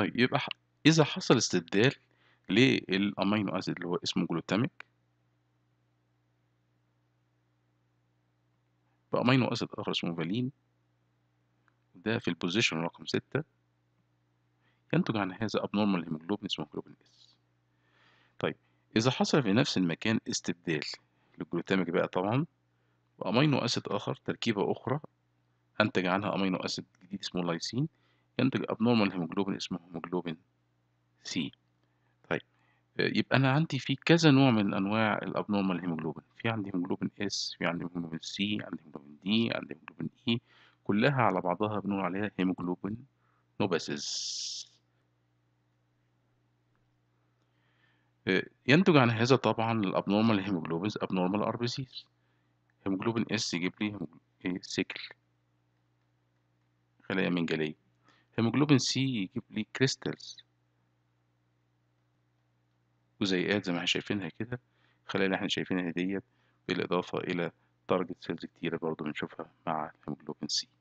طيب يبقى إذا حصل استبدال للأمينو أسيد اللي هو اسمه جلوتاميك بأمينو أسيد آخر اسمه فالين ده في البوزيشن رقم ستة ينتج عن هذا أبنورمال هيموجلوبين اسمه جلوبين اس طيب إذا حصل في نفس المكان استبدال للجلوتاميك بقى طبعا بأمينو أسيد آخر تركيبة أخرى أنتج عنها أمينو أسيد جديد اسمه لايسين ينتج abnormal هيموجلوبين اسمه هيموجلوبين سي طيب آه، يبقى انا عندي في كذا نوع من انواع الابنورمال هيموجلوبين في عندي هيموجلوبين اس في عندي هيموجلوبين سي عندي هيموجلوبين دي عندي هيموجلوبين اي e، كلها على بعضها بنقول عليها هيموجلوبين آه، نوباسيس ينتج عن هذا طبعا الابنورمال هيموجلوبينز ابنورمال ار بي سي هيموجلوبين اس يجيب لي إيه، سيكل خلايا منجليه هيموجلوبين سي يجيب لي كريستالز جزيئات زي ما احنا شايفينها كده الخلايا اللي احنا شايفينها ديت بالاضافه الى تارجت سيلز كتيره برضو بنشوفها مع الهيموجلوبين سي